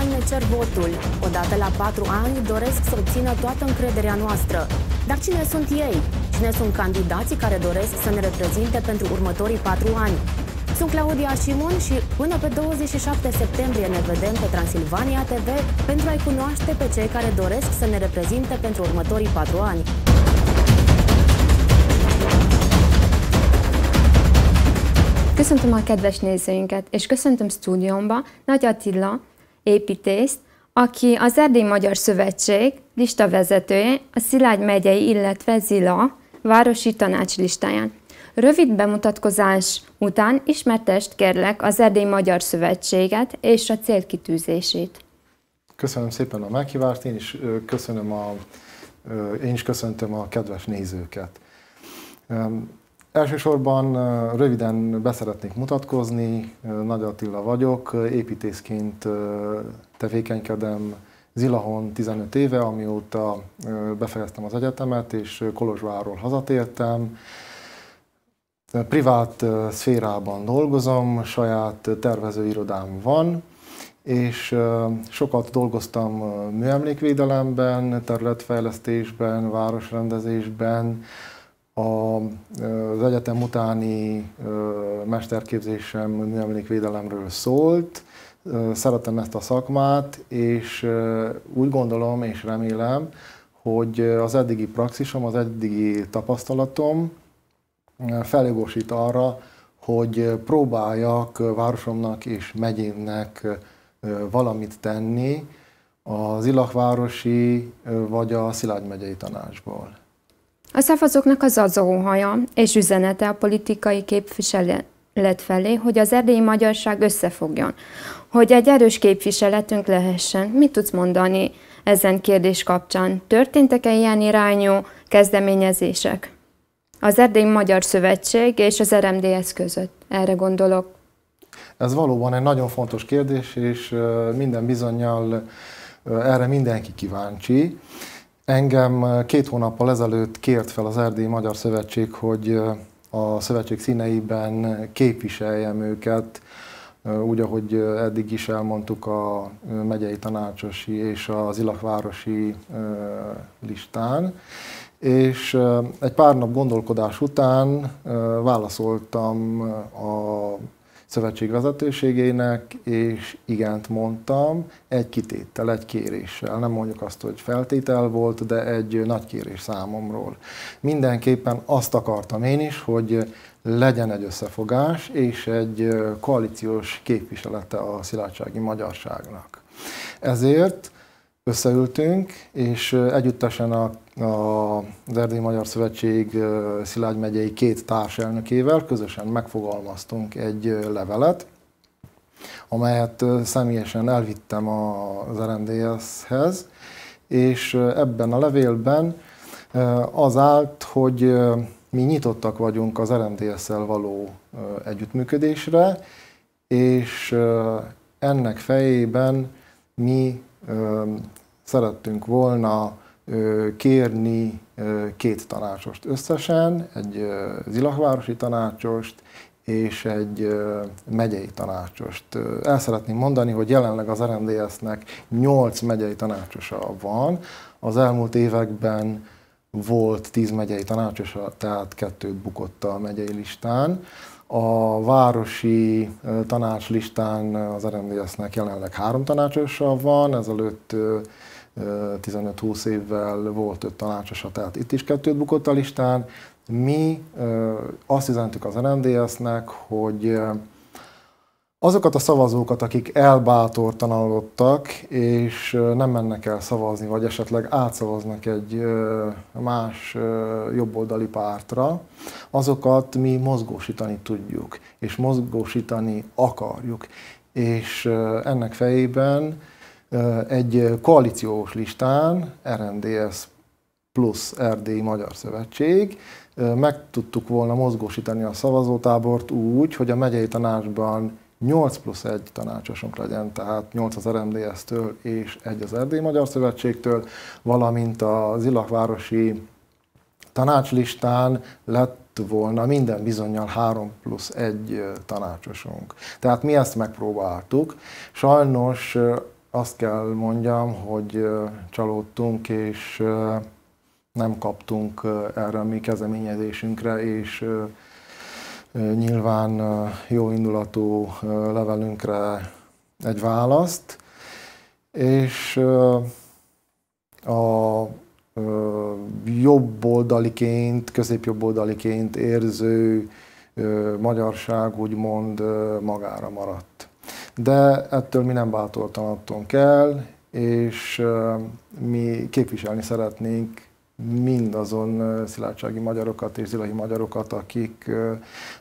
ani ne cer votul. Odată la patru ani doresc să obțină toată încrederea noastră. Dar cine sunt ei? Cine sunt candidații care doresc să ne reprezinte pentru următorii patru ani? Sunt Claudia Simon și până pe 27 septembrie ne vedem pe Transilvania TV pentru a-i cunoaște pe cei care doresc să ne reprezinte pentru următorii patru ani. Köszöntöm a kedves nézőinket, és köszöntöm stúdiómba Nagy Attila, építészt, aki az Erdély Magyar Szövetség vezetője, a Szilágy megyei, illetve Zila városi tanács listáján. Rövid bemutatkozás után ismertest kérlek az Erdély Magyar Szövetséget és a célkitűzését. Köszönöm szépen a meghívást, én is köszönöm a, én is köszöntöm a kedves nézőket. Elsősorban röviden beszeretnék mutatkozni, Nagy Attila vagyok, építészként tevékenykedem Zilahon 15 éve, amióta befejeztem az egyetemet, és Kolozsvárról hazatértem. Privát szférában dolgozom, saját tervezőirodám van, és sokat dolgoztam műemlékvédelemben, területfejlesztésben, városrendezésben, az egyetem utáni mesterképzésem műemlékvédelemről szólt, szeretem ezt a szakmát, és úgy gondolom és remélem, hogy az eddigi praxisom, az eddigi tapasztalatom feljogosít arra, hogy próbáljak városomnak és megyének valamit tenni az Ilakvárosi vagy a Szilágy megyei tanácsból. A szavazóknak az az óhaja és üzenete a politikai képviselet felé, hogy az erdélyi magyarság összefogjon, hogy egy erős képviseletünk lehessen. Mit tudsz mondani ezen kérdés kapcsán? Történtek-e ilyen irányú kezdeményezések? Az Erdély Magyar Szövetség és az RMDS között. Erre gondolok. Ez valóban egy nagyon fontos kérdés, és minden bizonyal erre mindenki kíváncsi. Engem eh, két hónappal ezelőtt kért fel az Erdélyi Magyar Szövetség, hogy eh, a szövetség színeiben képviseljem őket, eh, úgy, ahogy eddig is elmondtuk a megyei tanácsosi és az ilakvárosi listán. És egy pár nap gondolkodás után válaszoltam a szövetség vezetőségének, és igent mondtam egy kitéttel, egy kéréssel. Nem mondjuk azt, hogy feltétel volt, de egy nagy kérés számomról. Mindenképpen azt akartam én is, hogy legyen egy összefogás és egy koalíciós képviselete a szilárdsági magyarságnak. Ezért összeültünk, és együttesen a, a, az Erdély Magyar Szövetség Szilágy megyei két társelnökével közösen megfogalmaztunk egy levelet, amelyet személyesen elvittem az RMDS-hez, és ebben a levélben az állt, hogy mi nyitottak vagyunk az RMDS-szel való együttműködésre, és ennek fejében mi szerettünk volna kérni két tanácsost összesen, egy zilahvárosi tanácsost és egy megyei tanácsost. El szeretném mondani, hogy jelenleg az RMDS-nek 8 megyei tanácsosa van. Az elmúlt években volt 10 megyei tanácsosa, tehát kettőt bukott a megyei listán. A városi tanácslistán az RMDS-nek jelenleg három tanácsosa van, ezelőtt 15-20 évvel volt öt tanácsosa, tehát itt is kettőt bukott a listán. Mi azt üzenetük az RMDS-nek, hogy azokat a szavazókat, akik elbátortalanodtak, és nem mennek el szavazni, vagy esetleg átszavaznak egy más jobboldali pártra, azokat mi mozgósítani tudjuk, és mozgósítani akarjuk. És ennek fejében egy koalíciós listán, RNDS plusz Erdély Magyar Szövetség, meg tudtuk volna mozgósítani a szavazótábort úgy, hogy a megyei tanácsban 8 plusz 1 tanácsosunk legyen, tehát 8 az RMDS-től és 1 az Erdély Magyar Szövetségtől, valamint az Ilakvárosi tanácslistán lett volna minden bizonyal 3 plusz 1 tanácsosunk. Tehát mi ezt megpróbáltuk. Sajnos azt kell mondjam, hogy csalódtunk, és nem kaptunk erre a mi kezdeményezésünkre, és nyilván jó indulatú levelünkre egy választ, és a jobboldaliként, középjobboldaliként érző magyarság úgymond magára maradt. De ettől mi nem bátortalanodtunk el, és mi képviselni szeretnénk mindazon szilárdsági magyarokat és zilahi magyarokat, akik,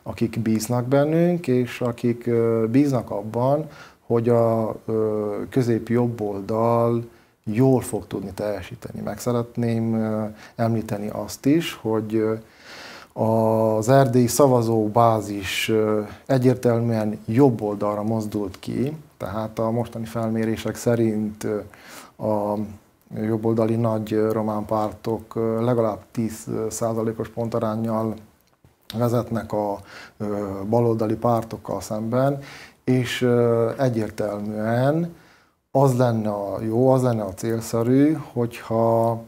akik bíznak bennünk, és akik bíznak abban, hogy a közép-jobb oldal jól fog tudni teljesíteni. Meg szeretném említeni azt is, hogy az erdélyi szavazóbázis egyértelműen jobb oldalra mozdult ki, tehát a mostani felmérések szerint a jobboldali nagy román pártok legalább 10%-os pontarányjal vezetnek a baloldali pártokkal szemben, és egyértelműen az lenne a jó, az lenne a célszerű, hogyha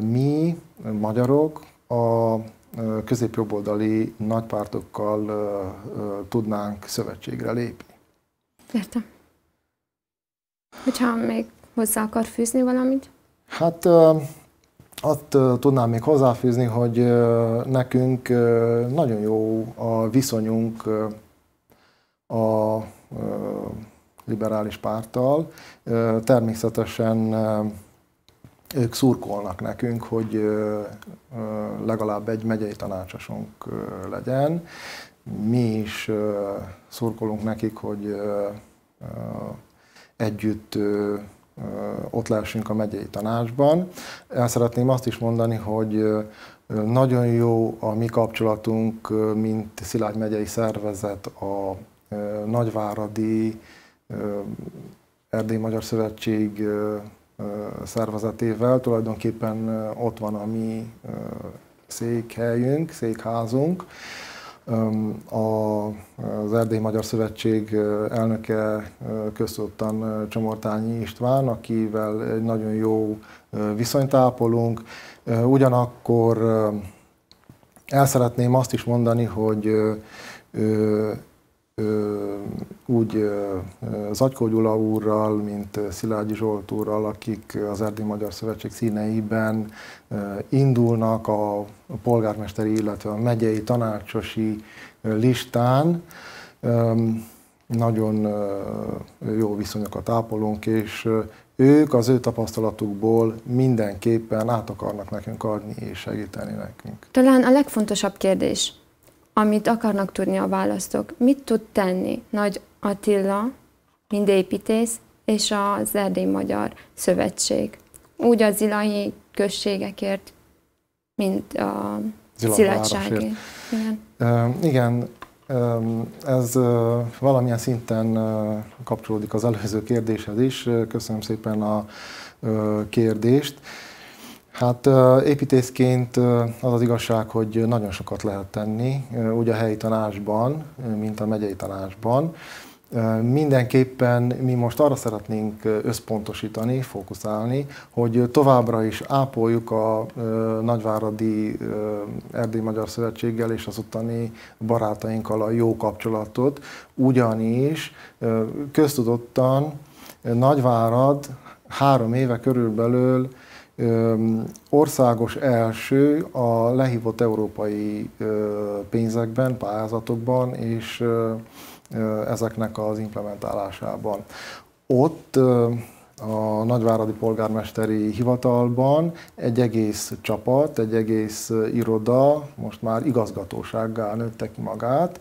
mi, magyarok, a középjobboldali nagypártokkal tudnánk szövetségre lépni. Értem. Hogyha még Hozzá akar fűzni valamit? Hát azt tudnám még hozzáfűzni, hogy nekünk nagyon jó a viszonyunk a liberális párttal. Természetesen ők szurkolnak nekünk, hogy legalább egy megyei tanácsosunk legyen. Mi is szurkolunk nekik, hogy együtt ott lehessünk a megyei tanácsban. El szeretném azt is mondani, hogy nagyon jó a mi kapcsolatunk, mint Szilágy megyei szervezet a Nagyváradi Erdély Magyar Szövetség szervezetével. Tulajdonképpen ott van a mi székhelyünk, székházunk, az Erdély Magyar Szövetség elnöke köztudtan Csomortányi István, akivel egy nagyon jó viszonyt ápolunk. Ugyanakkor el szeretném azt is mondani, hogy úgy Zacskó Gyula úrral, mint Szilágyi Zsolt úrral, akik az Erdély Magyar Szövetség színeiben indulnak a polgármesteri, illetve a megyei tanácsosi listán. Nagyon jó viszonyokat ápolunk, és ők az ő tapasztalatukból mindenképpen át akarnak nekünk adni és segíteni nekünk. Talán a legfontosabb kérdés, amit akarnak tudni a választók. Mit tud tenni Nagy Attila, mint építész, és az Erdély Magyar Szövetség? Úgy az ilai községekért, mint a szilágyságért. Igen. Uh, igen, ez valamilyen szinten kapcsolódik az előző kérdéshez is. Köszönöm szépen a kérdést. Hát építészként az az igazság, hogy nagyon sokat lehet tenni, úgy a helyi tanásban, mint a megyei tanásban. Mindenképpen mi most arra szeretnénk összpontosítani, fókuszálni, hogy továbbra is ápoljuk a Nagyváradi Erdély Magyar Szövetséggel és az ottani barátainkkal a jó kapcsolatot, ugyanis köztudottan Nagyvárad három éve körülbelül országos első a lehívott európai pénzekben, pályázatokban és ezeknek az implementálásában. Ott a Nagyváradi Polgármesteri Hivatalban egy egész csapat, egy egész iroda, most már igazgatósággá nőtte ki magát,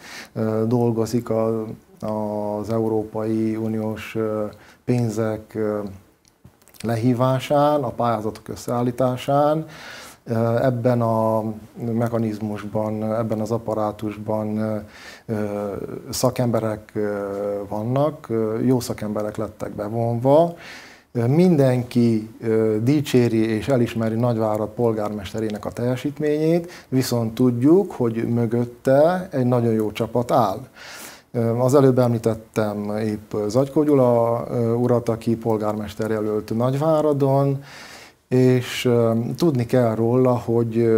dolgozik a, az Európai Uniós pénzek lehívásán, a pályázatok összeállításán, ebben a mechanizmusban, ebben az apparátusban szakemberek vannak, jó szakemberek lettek bevonva, mindenki dicséri és elismeri Nagyvárad polgármesterének a teljesítményét, viszont tudjuk, hogy mögötte egy nagyon jó csapat áll. Az előbb említettem épp Zagykó Gyula urat, aki polgármester jelölt Nagyváradon, és tudni kell róla, hogy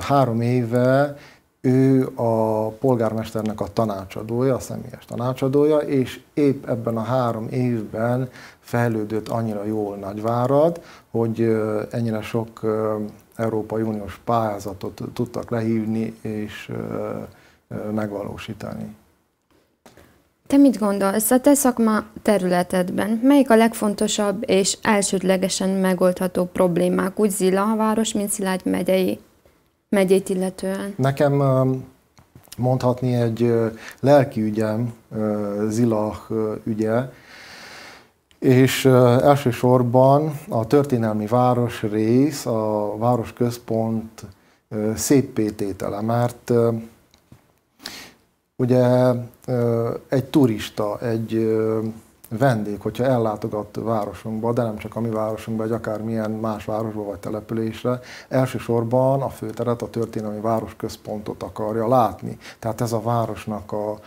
három éve ő a polgármesternek a tanácsadója, a személyes tanácsadója, és épp ebben a három évben fejlődött annyira jól Nagyvárad, hogy ennyire sok Európai Uniós pályázatot tudtak lehívni és megvalósítani. Te mit gondolsz a te szakma területedben? Melyik a legfontosabb és elsődlegesen megoldható problémák úgy város, mint Szilágy megyei, megyét illetően? Nekem mondhatni egy lelki ügyem, Zilah ügye, és elsősorban a történelmi város rész, a városközpont pététele, mert Ugye egy turista, egy vendég, hogyha ellátogat városunkba, de nem csak a mi városunkba, akár akármilyen más városba vagy településre, elsősorban a főteret, a történelmi városközpontot akarja látni. Tehát ez a városnak a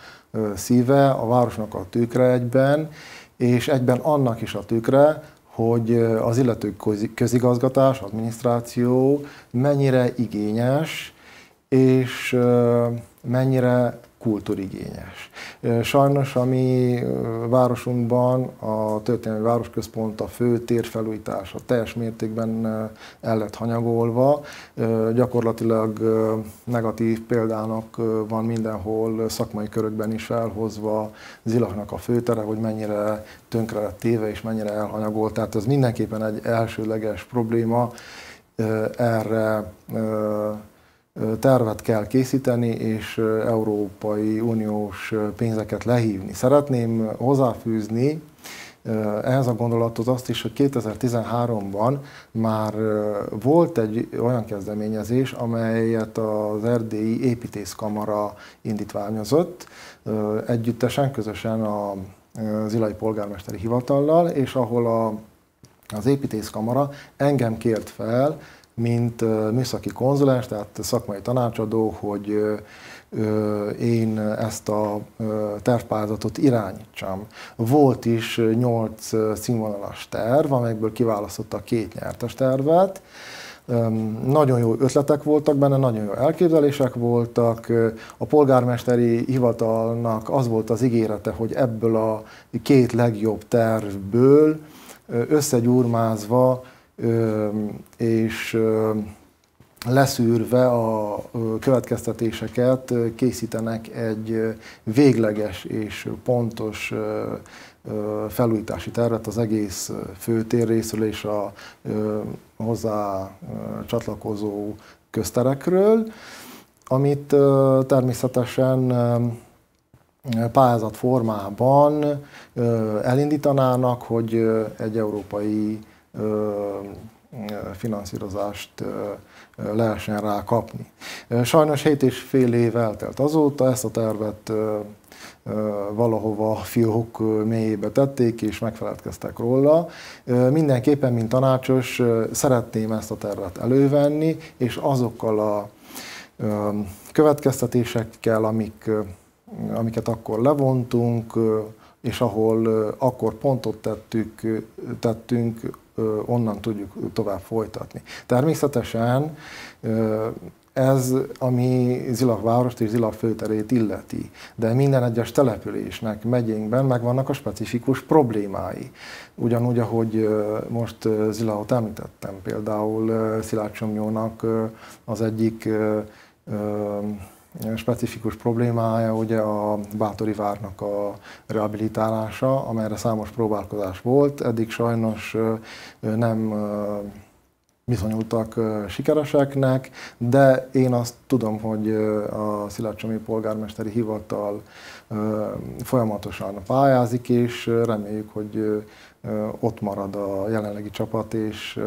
szíve, a városnak a tükre egyben, és egyben annak is a tükre, hogy az illető közigazgatás, adminisztráció mennyire igényes, és mennyire kultúrigényes. Sajnos a mi városunkban a történelmi városközpont, a fő térfelújítása teljes mértékben el lett hanyagolva. Gyakorlatilag negatív példának van mindenhol szakmai körökben is elhozva Zilaknak a főtere, hogy mennyire tönkre lett téve és mennyire elhanyagolt. Tehát ez mindenképpen egy elsőleges probléma. Erre tervet kell készíteni, és Európai Uniós pénzeket lehívni. Szeretném hozzáfűzni ehhez a gondolathoz azt is, hogy 2013-ban már volt egy olyan kezdeményezés, amelyet az erdélyi építészkamara indítványozott, együttesen, közösen a zilai Polgármesteri Hivatallal, és ahol a, az építészkamara engem kért fel mint műszaki konzulens, tehát szakmai tanácsadó, hogy én ezt a tervpályázatot irányítsam. Volt is 8 színvonalas terv, amelyekből kiválasztotta két nyertes tervet, nagyon jó ötletek voltak benne, nagyon jó elképzelések voltak. A polgármesteri hivatalnak az volt az ígérete, hogy ebből a két legjobb tervből összegyúrmázva és leszűrve a következtetéseket készítenek egy végleges és pontos felújítási tervet az egész főtér részről és a hozzá csatlakozó közterekről, amit természetesen pályázat formában elindítanának, hogy egy európai finanszírozást lehessen rá kapni. Sajnos 7 és fél év eltelt azóta, ezt a tervet valahova a fiók mélyébe tették és megfeledkeztek róla. Mindenképpen, mint tanácsos, szeretném ezt a tervet elővenni, és azokkal a következtetésekkel, amik, amiket akkor levontunk, és ahol akkor pontot tettük, tettünk, onnan tudjuk tovább folytatni. Természetesen ez, ami Zilag várost és Zilag főterét illeti, de minden egyes településnek, megyénkben megvannak a specifikus problémái. Ugyanúgy, ahogy most Zilagot említettem, például Szilácsomjónak az egyik specifikus problémája ugye a Bátori várnak a rehabilitálása, amelyre számos próbálkozás volt, eddig sajnos nem bizonyultak sikereseknek, de én azt tudom, hogy a Szilácsomi polgármesteri hivatal folyamatosan pályázik, és reméljük, hogy ott marad a jelenlegi csapat, és,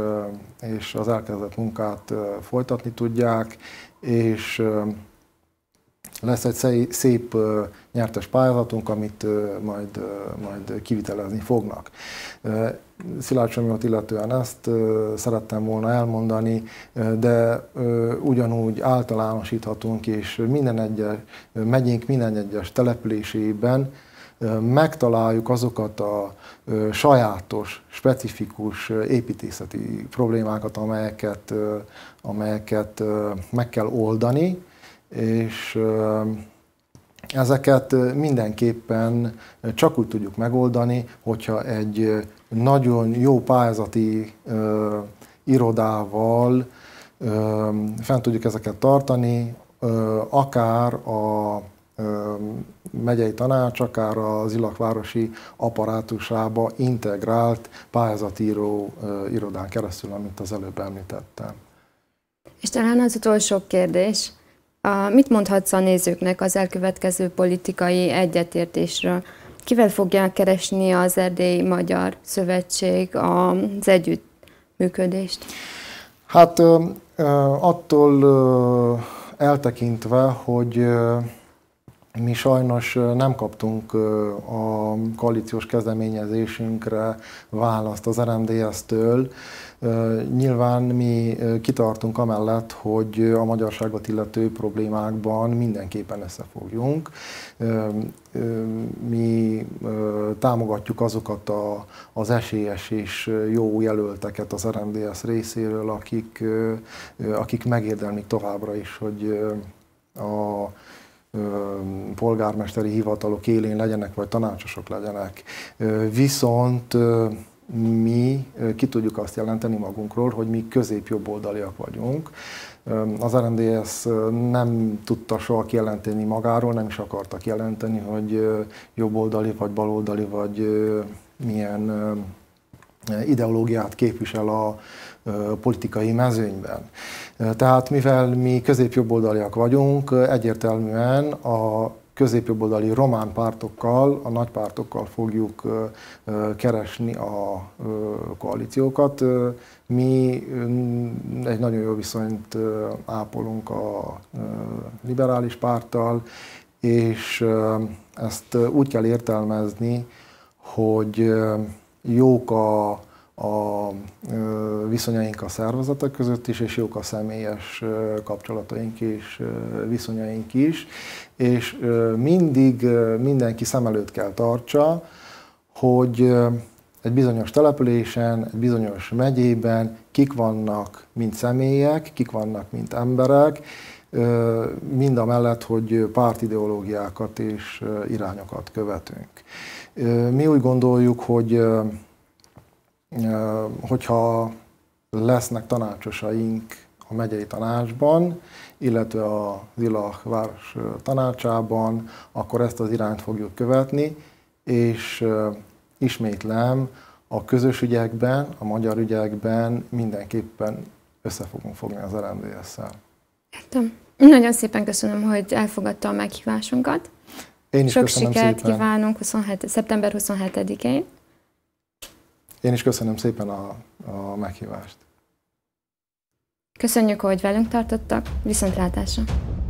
és az elkezdett munkát folytatni tudják, és lesz egy szép, nyertes pályázatunk, amit majd, majd kivitelezni fognak. Szilács illetően ezt szerettem volna elmondani, de ugyanúgy általánosíthatunk, és minden egyes megyénk minden egyes településében megtaláljuk azokat a sajátos, specifikus építészeti problémákat, amelyeket, amelyeket meg kell oldani, és ezeket mindenképpen csak úgy tudjuk megoldani, hogyha egy nagyon jó pályázati irodával fent tudjuk ezeket tartani, akár a megyei tanács, akár az ilakvárosi apparátusába integrált pályázatíró irodán keresztül, amit az előbb említettem. És talán az utolsó kérdés, a, mit mondhatsz a nézőknek az elkövetkező politikai egyetértésről? Kivel fogják keresni az Erdélyi Magyar Szövetség az együttműködést? Hát attól eltekintve, hogy mi sajnos nem kaptunk a koalíciós kezdeményezésünkre választ az RMDS-től. Nyilván mi kitartunk amellett, hogy a magyarságot illető problémákban mindenképpen összefogjunk. Mi támogatjuk azokat a, az esélyes és jó jelölteket az RMDS részéről, akik, akik megérdemlik továbbra is, hogy a polgármesteri hivatalok élén legyenek, vagy tanácsosok legyenek. Viszont mi ki tudjuk azt jelenteni magunkról, hogy mi középjobboldaliak vagyunk. Az RMDS nem tudta soha kijelenteni magáról, nem is akartak jelenteni, hogy jobboldali, vagy baloldali, vagy milyen ideológiát képvisel a politikai mezőnyben. Tehát mivel mi középjobboldaliak vagyunk, egyértelműen a középjobboldali román pártokkal, a nagypártokkal fogjuk keresni a koalíciókat. Mi egy nagyon jó viszonyt ápolunk a liberális párttal, és ezt úgy kell értelmezni, hogy jók a, a viszonyaink a szervezetek között is, és jók a személyes kapcsolataink és viszonyaink is, és mindig mindenki szem előtt kell tartsa, hogy egy bizonyos településen, egy bizonyos megyében kik vannak, mint személyek, kik vannak, mint emberek, mind a mellett, hogy pártideológiákat és irányokat követünk. Mi úgy gondoljuk, hogy hogyha lesznek tanácsosaink a megyei tanácsban, illetve a Lilach város tanácsában, akkor ezt az irányt fogjuk követni, és ismétlem, a közös ügyekben, a magyar ügyekben mindenképpen össze fogunk fogni az rmds szel Értem. Nagyon szépen köszönöm, hogy elfogadta a meghívásunkat. Én is Sok köszönöm sikert szépen. kívánunk 27, szeptember 27-én. Én is köszönöm szépen a, a meghívást. Köszönjük, hogy velünk tartottak. Viszontlátásra!